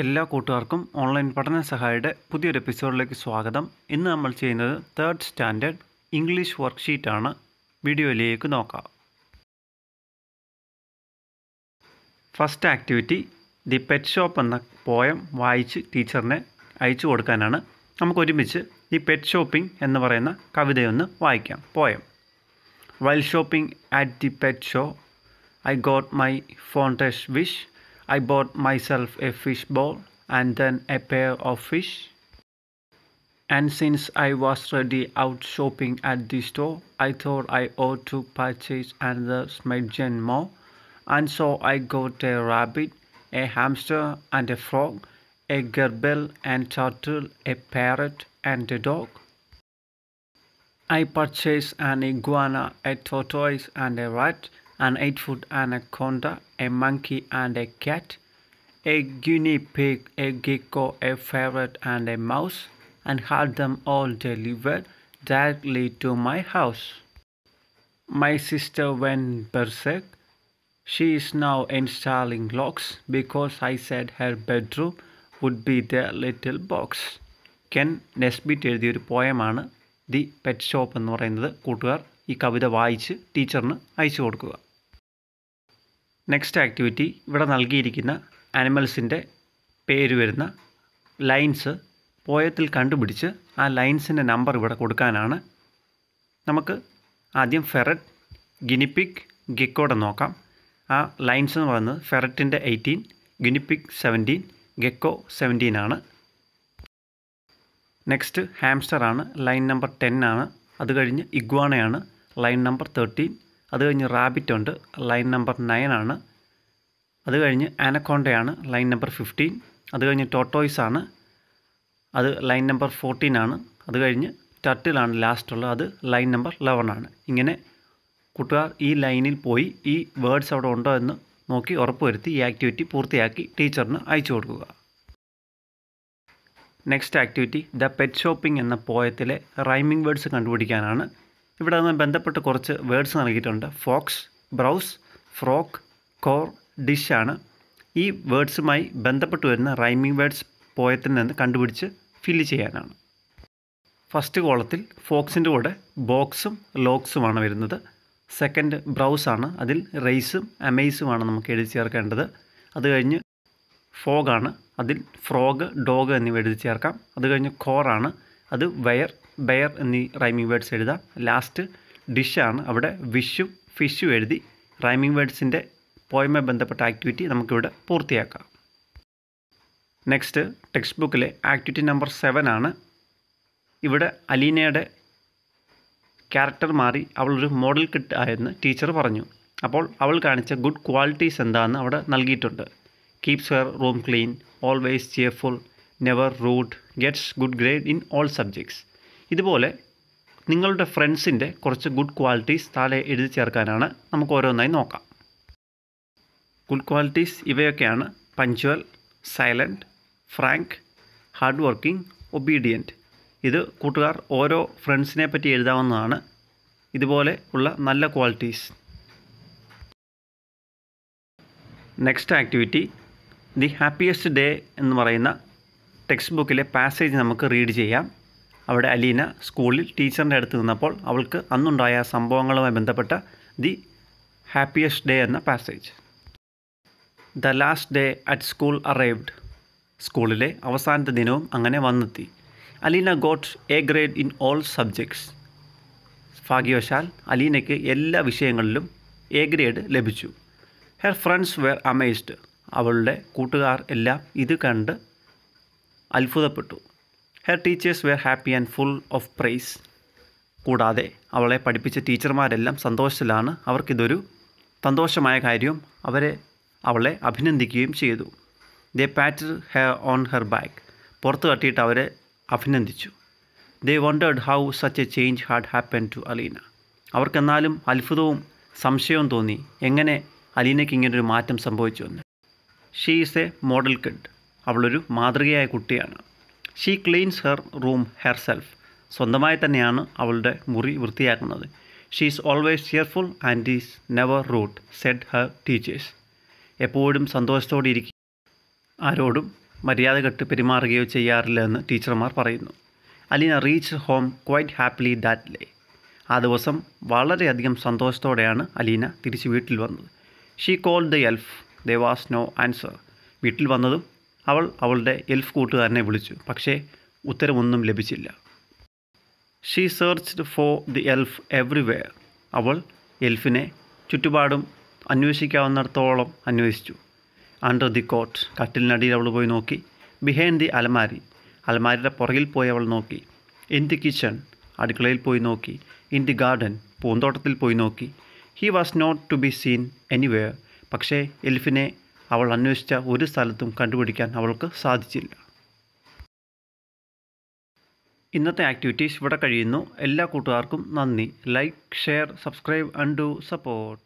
എല്ലാ കൂട്ടുകാർക്കും ഓൺലൈൻ പഠന സഹായിയുടെ പുതിയൊരു എപ്പിസോഡിലേക്ക് സ്വാഗതം ഇന്ന് നമ്മൾ ചെയ്യുന്നത് തേർഡ് സ്റ്റാൻഡേർഡ് ഇംഗ്ലീഷ് വർക്ക്ഷീറ്റാണ് വീഡിയോയിലേക്ക് നോക്കാം first activity the pet shop എന്ന പോയം വായിച്ച് ടീച്ചറിനെ അയച്ചു കൊടുക്കാനാണ് നമുക്ക് ഒരുമിച്ച് ദി പെറ്റ് ഷോപ്പിംഗ് എന്ന് പറയുന്ന കവിതയൊന്ന് വായിക്കാം poem while shopping at the pet shop I got മൈ ഫോണ്ടേഷ് wish I bought myself a fish bowl and then a pair of fish. And since I was already out shopping at the store, I thought I ought to purchase another smidgen more. And so I got a rabbit, a hamster and a frog, a gerbil and turtle, a parrot and a dog. I purchased an iguana, a tortoise and a rat, an eight-foot anaconda, a monkey and a cat, a guinea pig, a gecko, a ferret and a mouse and had them all delivered directly to my house. My sister went berserk. She is now installing locks because I said her bedroom would be their little box. Ken Nesbitt എഴുതിയൊരു പോയമാണ് the pet shop എന്ന് പറയുന്നത് കൂട്ടുകാർ ഈ കവിത വായിച്ച് ടീച്ചറിന് അയച്ചു കൊടുക്കുക നെക്സ്റ്റ് ആക്ടിവിറ്റി ഇവിടെ നൽകിയിരിക്കുന്ന ആനിമൽസിൻ്റെ പേര് വരുന്ന ലൈൻസ് പോയത്തിൽ കണ്ടുപിടിച്ച് ആ ലൈൻസിൻ്റെ നമ്പർ ഇവിടെ കൊടുക്കാനാണ് നമുക്ക് ആദ്യം ഫെററ്റ് ഗിനിപ്പിക് ഗെക്കോടെ നോക്കാം ആ ലൈൻസ് എന്ന് പറയുന്നത് ഫെററ്റിൻ്റെ eighteen guinea pig seventeen gecko seventeen ആണ് നെക്സ്റ്റ് ഹാംസ്റ്റർ ആണ് ലൈൻ നമ്പർ ടെൻ ആണ് അത് കഴിഞ്ഞ് ഇഗ്വാണയാണ് ലൈൻ നമ്പർ തേർട്ടീൻ അത് കഴിഞ്ഞ് റാബിറ്റ് ഉണ്ട് ലൈൻ നമ്പർ നയൻ ആണ് അത് കഴിഞ്ഞ് ആനക്കോണ്ടയാണ് ലൈൻ നമ്പർ ഫിഫ്റ്റീൻ അത് കഴിഞ്ഞ് ടോട്ടോയ്സ് ആണ് അത് ലൈൻ നമ്പർ ഫോർട്ടീൻ ആണ് അത് കഴിഞ്ഞ് ടർട്ടിലാണ് ലാസ്റ്റ് ഉള്ളത് അത് ലൈൻ നമ്പർ ലെവൻ ആണ് ഇങ്ങനെ കൂട്ടുകാർ ഈ ലൈനിൽ പോയി ഈ വേർഡ്സ് അവിടെ ഉണ്ടോ എന്ന് നോക്കി ഉറപ്പുവരുത്തി ഈ ആക്ടിവിറ്റി പൂർത്തിയാക്കി ടീച്ചറിന് അയച്ചു കൊടുക്കുക next activity the pet shopping എന്ന പോയത്തിലെ റൈമിംഗ് വേർഡ്സ് കണ്ടുപിടിക്കാനാണ് ഇവിടെ നിന്ന് ബന്ധപ്പെട്ട് കുറച്ച് വേർഡ്സ് നൽകിയിട്ടുണ്ട് fox browse frock core dish ആണ് ഈ വേർഡ്സുമായി ബന്ധപ്പെട്ട് വരുന്ന റൈമിംഗ് വേർഡ്സ് പോയത്തിൽ നിന്ന് കണ്ടുപിടിച്ച് ഫില്ല് ചെയ്യാനാണ് ഫസ്റ്റ് കോളത്തിൽ ഫോക്സിൻ്റെ കൂടെ ബോക്സും ലോക്സുമാണ് വരുന്നത് സെക്കൻഡ് ബ്രൗസാണ് അതിൽ റേസും അമേസുമാണ് നമുക്ക് എഴുതി ചേർക്കേണ്ടത് അത് കഴിഞ്ഞ് ഫോഗാണ് അതിൽ ഫ്രോഗ് ഡോഗ് എന്നിവ എഴുതി ചേർക്കാം അത് കഴിഞ്ഞ് കോറാണ് അത് വെയർ ബെയർ എന്നീ റൈമിംഗ് വേർഡ്സ് എഴുതാം ലാസ്റ്റ് ഡിഷാണ് അവിടെ വിഷും ഫിഷും എഴുതി റൈമിംഗ് വേർഡ്സിൻ്റെ പോയമായി ബന്ധപ്പെട്ട ആക്ടിവിറ്റി നമുക്കിവിടെ പൂർത്തിയാക്കാം നെക്സ്റ്റ് ടെക്സ്റ്റ് ബുക്കിലെ ആക്ടിവിറ്റി നമ്പർ സെവൻ ആണ് ഇവിടെ അലീനയുടെ ക്യാരക്ടർ മാറി അവളൊരു മോഡൽ കിട്ട് ആയെന്ന് ടീച്ചർ പറഞ്ഞു അപ്പോൾ അവൾ കാണിച്ച ഗുഡ് ക്വാളിറ്റീസ് എന്താണെന്ന് അവിടെ നൽകിയിട്ടുണ്ട് keeps her room clean always cheerful never rude gets good grade in all subjects ഇതുപോലെ നിങ്ങളുടെ ഫ്രണ്ട്സിൻ്റെ കുറച്ച് ഗുഡ് ക്വാളിറ്റീസ് താഴെ എഴുതി ചേർക്കാനാണ് നമുക്ക് ഓരോന്നായി നോക്കാം ഗുഡ് ക്വാളിറ്റീസ് ഇവയൊക്കെയാണ് punctual silent frank hard working obedient ഇത് കൂട്ടുകാർ ഓരോ ഫ്രണ്ട്സിനെ പറ്റി എഴുതാവുന്നതാണ് ഇതുപോലെ ഉള്ള നല്ല qualities next activity the happiest day എന്ന് പറയുന്ന ടെക്സ്റ്റ് ബുക്കിലെ പാസേജ് നമുക്ക് റീഡ് ചെയ്യാം അവിടെ അലീന സ്കൂളിൽ ടീച്ചറിൻ്റെ അടുത്ത് നിന്നപ്പോൾ അവൾക്ക് അന്നുണ്ടായ സംഭവങ്ങളുമായി ബന്ധപ്പെട്ട ദി ഹാപ്പിയസ്റ്റ് ഡേ എന്ന passage the last day at school arrived സ്കൂളിലെ അവസാനത്തെ ദിനവും അങ്ങനെ വന്നെത്തി Aleena got A grade in all subjects ഭാഗ്യവശാൽ അലീനയ്ക്ക് എല്ലാ വിഷയങ്ങളിലും എ ഗ്രേഡ് ലഭിച്ചു ഹെർ ഫ്രണ്ട്സ് വെർ അമേസ്ഡ് അവളുടെ കൂട്ടുകാർ എല്ലാം ഇത് കണ്ട് അത്ഭുതപ്പെട്ടു her teachers were happy and full of praise കൂടാതെ അവളെ പഠിപ്പിച്ച ടീച്ചർമാരെല്ലാം സന്തോഷത്തിലാണ് അവർക്കിതൊരു സന്തോഷമായ കാര്യം അവരെ അവളെ അഭിനന്ദിക്കുകയും ചെയ്തു they pat her on her back പുറത്ത് കട്ടിയിട്ട് അവരെ അഭിനന്ദിച്ചു they wondered how such a change had happen to Aleena അവർക്കെന്നാലും അത്ഭുതവും സംശയവും തോന്നി എങ്ങനെ അലീനയ്ക്ക് ഇങ്ങനൊരു മാറ്റം സംഭവിച്ചു എന്ന് she is a model kid അവളൊരു മാതൃകയായ കുട്ടിയാണ് she cleans her room herself സ്വന്തമായി തന്നെയാണ് അവളുടെ മുറി വൃത്തിയാക്കുന്നത് she is always cheerful and is never rude said her teachers എപ്പോഴും സന്തോഷത്തോടെ ഇരിക്കും ആരോടും മര്യാദ കെട്ട് പെരുമാറുകയോ ചെയ്യാറില്ല എന്ന് ടീച്ചർമാർ പറയുന്നു Aleena reach home quite happily that day ആ ദിവസം വളരെയധികം സന്തോഷത്തോടെയാണ് അലീന തിരിച്ച് വീട്ടിൽ വന്നത് she call the elf there was no answer വീട്ടിൽ വന്നതും അവൾ അവളുടെ എൽഫ് കൂട്ടുകാരനെ വിളിച്ചു പക്ഷേ ഉത്തരമൊന്നും ലഭിച്ചില്ല she searched for the elf everywhere അവൾ എൽഫിനെ ചുറ്റുപാടും അന്വേഷിക്കാവുന്നിടത്തോളം അന്വേഷിച്ചു അണ്ടർ ദി കോട്ട് കട്ടിലിനടിയിൽ അവൾ പോയി നോക്കി ബിഹൈൻഡ് ദി അലമാരി അലമാരിയുടെ പുറകിൽ പോയി അവൾ നോക്കി ഇൻ ദി കിച്ചൺ അടുക്കളയിൽ പോയി നോക്കി ഇൻ ദി ഗാർഡൻ പൂന്തോട്ടത്തിൽ പോയി നോക്കി he was not to be seen anywhere പക്ഷേ എൽഫിനെ അവൾ അന്വേഷിച്ച ഒരു സ്ഥലത്തും കണ്ടുപിടിക്കാൻ അവൾക്ക് സാധിച്ചില്ല ഇന്നത്തെ ആക്ടിവിറ്റീസ് ഇവിടെ കഴിയുന്നു എല്ലാ കൂട്ടുകാർക്കും നന്ദി like share subscribe and do support